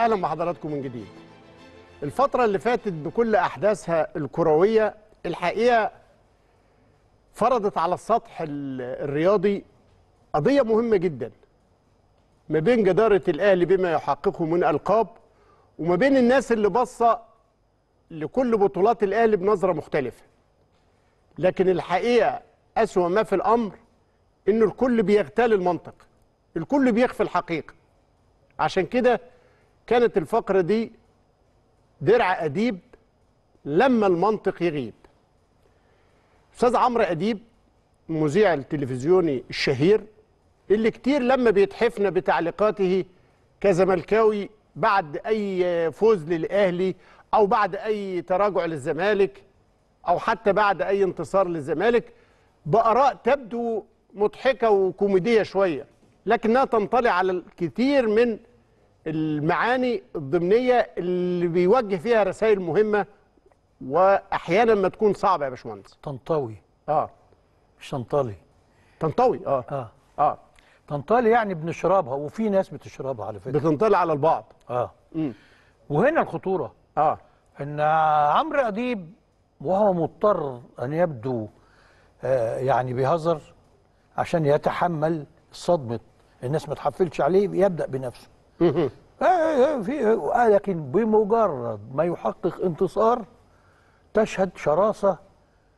اهلا بحضراتكم من جديد الفتره اللي فاتت بكل احداثها الكرويه الحقيقه فرضت على السطح الرياضي قضيه مهمه جدا ما بين جداره الاهلي بما يحققه من القاب وما بين الناس اللي باصه لكل بطولات الاهلي بنظره مختلفه لكن الحقيقه اسوا ما في الامر ان الكل بيغتال المنطق الكل بيخفي الحقيقه عشان كده كانت الفقرة دي درع أديب لما المنطق يغيب أستاذ عمرو أديب المذيع التلفزيوني الشهير اللي كتير لما بيتحفنا بتعليقاته كزملكاوي بعد أي فوز للأهلي أو بعد أي تراجع للزمالك أو حتى بعد أي انتصار للزمالك بآراء تبدو مضحكة وكوميدية شوية لكنها تنطلي على الكثير من المعاني الضمنيه اللي بيوجه فيها رسائل مهمه واحيانا ما تكون صعبه يا باشمهندس تنطوي اه مش تنطلي تنطوي اه اه اه تنطلي يعني بنشربها وفي ناس بتشربها على فكره بتنطلي على البعض اه مم. وهنا الخطوره اه ان عمرو اديب وهو مضطر ان يبدو آه يعني بيهزر عشان يتحمل صدمه الناس ما تحفلش عليه يبدا بنفسه في آه، لكن بمجرد ما يحقق انتصار تشهد شراسة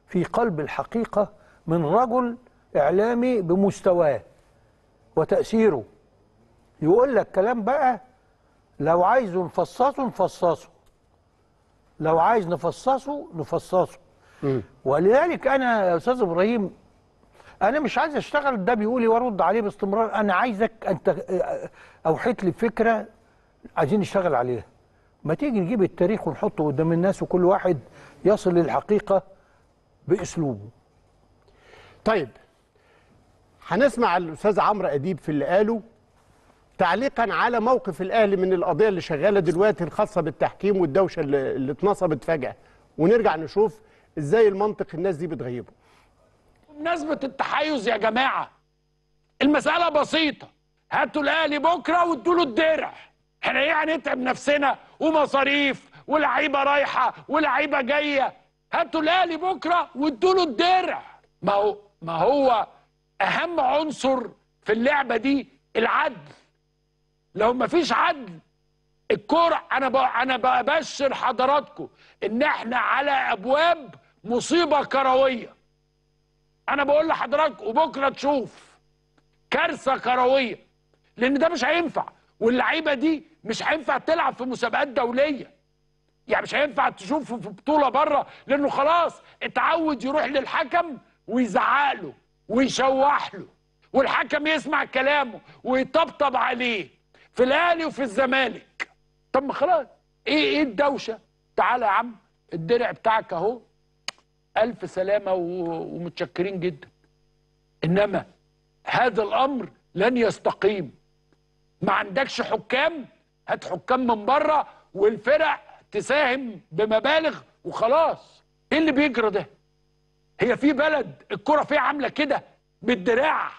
في قلب الحقيقة من رجل إعلامي بمستواه وتأثيره يقول لك كلام بقى لو عايز نفصصه نفصصه لو عايز نفصصه نفصصه ولذلك أنا يا أستاذ إبراهيم انا مش عايز اشتغل ده بيقولي وارد عليه باستمرار انا عايزك انت اه، اوحيت لي فكره عايزين نشتغل عليها ما تيجي نجيب التاريخ ونحطه قدام الناس وكل واحد يصل للحقيقه باسلوبه طيب هنسمع الاستاذ عمرو اديب في اللي قاله تعليقا على موقف الاهلي من القضيه اللي شغاله دلوقتي الخاصه بالتحكيم والدوشه اللي اتنصبت فجاه ونرجع نشوف ازاي المنطق الناس دي بتغيبه بمناسبة التحيز يا جماعة المسألة بسيطة هاتوا الأهلي بكرة وادوا له الدرع احنا ايه يعني هنتعب نفسنا ومصاريف ولعيبة رايحة ولعيبة جاية هاتوا الأهلي بكرة وادوا له الدرع ما هو ما هو أهم عنصر في اللعبة دي العدل لو ما فيش عدل الكرة أنا ب... أنا ببشر حضراتكم إن إحنا على أبواب مصيبة كروية انا بقول لحضرتك وبكره تشوف كارثه كرويه لان ده مش هينفع واللعيبه دي مش هينفع تلعب في مسابقات دوليه يعني مش هينفع تشوف في بطوله بره لانه خلاص اتعود يروح للحكم ويزعق له ويشوح له والحكم يسمع كلامه ويطبطب عليه في الاهلي وفي الزمالك طب ما خلاص ايه ايه الدوشه تعالى يا عم الدرع بتاعك اهو ألف سلامة ومتشكرين جدا إنما هذا الأمر لن يستقيم ما عندكش حكام هات حكام من بره والفرق تساهم بمبالغ وخلاص ايه اللي بيجرى ده هي في بلد الكرة فيها عاملة كده بالدراع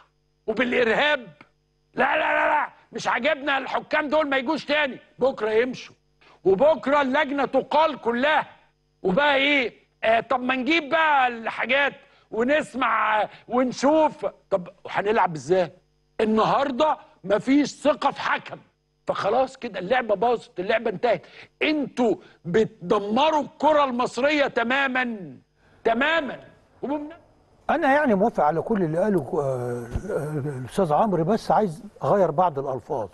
وبالإرهاب لا لا لا لا مش عاجبنا الحكام دول ما يجوش تاني بكرة يمشوا وبكرة اللجنة تقال كلها وبقى ايه آه، طب ما نجيب بقى الحاجات ونسمع ونشوف طب وهنلعب ازاي النهارده مفيش ثقه في حكم فخلاص كده اللعبه باظت اللعبه انتهت انتوا بتدمروا الكره المصريه تماما تماما وبمنا. انا يعني موافق على كل اللي قاله آه، آه، الاستاذ عمرو بس عايز اغير بعض الالفاظ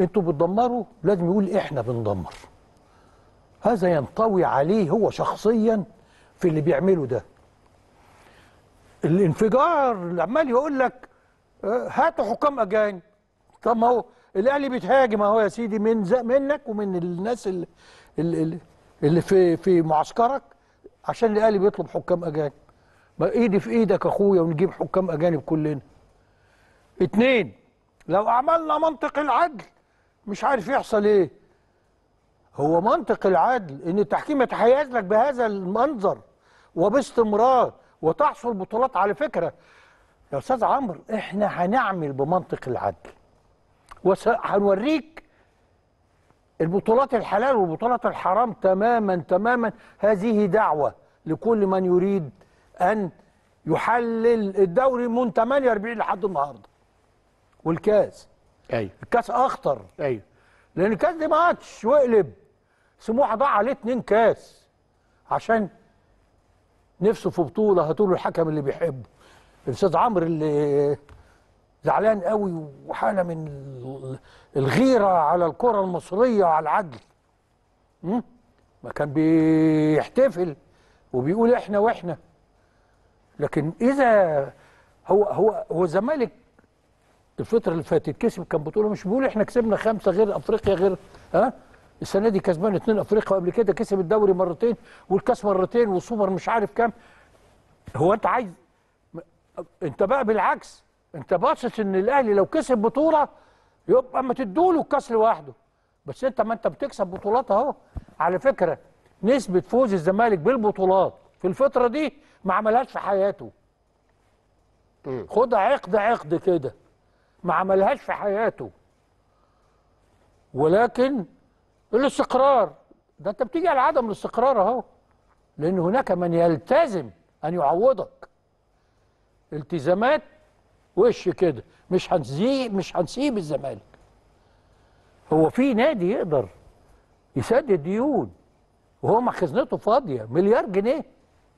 انتوا بتدمروا لازم يقول احنا بندمر هذا ينطوي عليه هو شخصيا في اللي بيعمله ده الانفجار عمال يقول لك آه، هاتوا حكام اجانب طب ما هو الاهلي بيتهاجم اهو يا سيدي من منك ومن الناس اللي, اللي, اللي في في معسكرك عشان الاهلي بيطلب حكام اجانب ما ايدي في ايدك اخويا ونجيب حكام اجانب كلنا اتنين لو عملنا منطق العدل مش عارف يحصل ايه هو منطق العدل ان التحكيم يتحيز لك بهذا المنظر وباستمرار وتحصل بطولات على فكره يا استاذ عمرو احنا هنعمل بمنطق العدل وهنوريك البطولات الحلال والبطولات الحرام تماما تماما هذه دعوه لكل من يريد ان يحلل الدوري من 48 لحد النهارده والكاس ايوه الكاس اخطر ايوه لان الكاس دي ماتش واقلب سموحه ضاع عليه اتنين كاس عشان نفسه في بطوله هاتوا له الحكم اللي بيحبه الاستاذ عمرو اللي زعلان قوي وحاله من الغيره على الكره المصريه وعلى العدل ما كان بيحتفل وبيقول احنا واحنا لكن اذا هو هو هو الزمالك الفتره اللي فاتت كسب كان بطوله مش بيقول احنا كسبنا خمسه غير افريقيا غير ها أه؟ السنه دي كسبان اثنين افريقيا وقبل كده كسب الدوري مرتين والكاس مرتين والسوبر مش عارف كام هو انت عايز انت بقى بالعكس انت باصص ان الاهلي لو كسب بطوله يبقى ما تدوله الكاس لوحده بس انت ما انت بتكسب بطولات اهو على فكره نسبه فوز الزمالك بالبطولات في الفتره دي ما عملهاش في حياته خدها عقد عقد كده ما عملهاش في حياته ولكن الاستقرار ده انت بتيجي على عدم الاستقرار اهو لان هناك من يلتزم ان يعوضك التزامات وش كده مش هنسيب مش هنسيب الزمالك هو في نادي يقدر يسدد ديون وهو ما خزنته فاضيه مليار جنيه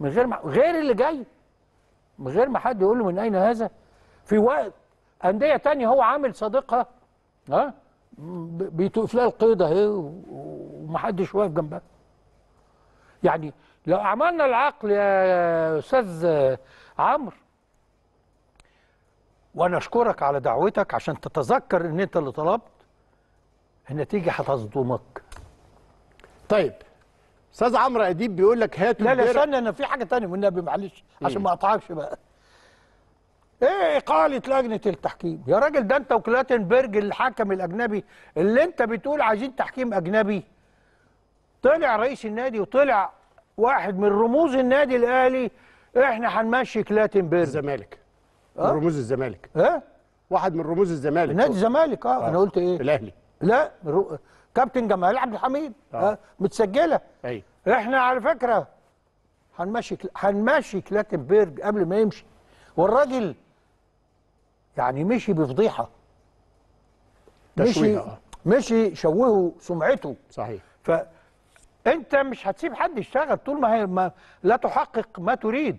من غير ما غير اللي جاي من غير ما حد يقول له من اين هذا في وقت انديه تانية هو عامل صديقها ها بيتوقف لها القيد اهي ومحدش واقف جنبها يعني لو عملنا العقل يا استاذ عمرو وانا اشكرك على دعوتك عشان تتذكر ان انت اللي طلبت النتيجه هتصدمك طيب استاذ عمرو اديب بيقول لك هات لا لا استنى انا في حاجه ثانيه والنبي معلش عشان إيه؟ ما اقطعكش بقى ايه اقاله لجنه التحكيم يا راجل ده انت وكلاتنبرج الحكم الاجنبي اللي انت بتقول عايزين تحكيم اجنبي طلع رئيس النادي وطلع واحد من رموز النادي الاهلي احنا هنمشي كلاتنبرج الزمالك أه؟ من رموز الزمالك ها أه؟ واحد من رموز الزمالك نادي الزمالك أه. اه انا قلت ايه الاهلي لا رو... كابتن جمال عبد الحميد آه. آه. متسجله ايوه احنا على فكره هنمشي هنمشي كلاتنبرج قبل ما يمشي والراجل يعني مشي بفضيحه مشي مشي شوهوا سمعته صحيح فانت مش هتسيب حد يشتغل طول ما, هي ما لا تحقق ما تريد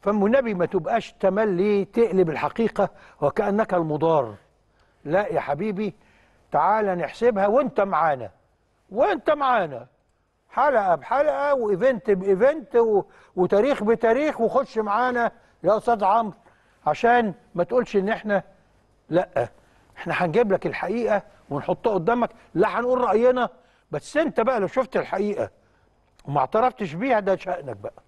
فم النبي ما تبقاش تملي تقلب الحقيقه وكانك المضار لا يا حبيبي تعالى نحسبها وانت معانا وانت معانا حلقه بحلقه وايفنت بايفنت وتاريخ بتاريخ وخش معانا يا استاذ عمرو عشان ما تقولش ان احنا لا احنا هنجيب لك الحقيقه ونحطها قدامك لا هنقول راينا بس انت بقى لو شفت الحقيقه وما اعترفتش بيها ده شأنك بقى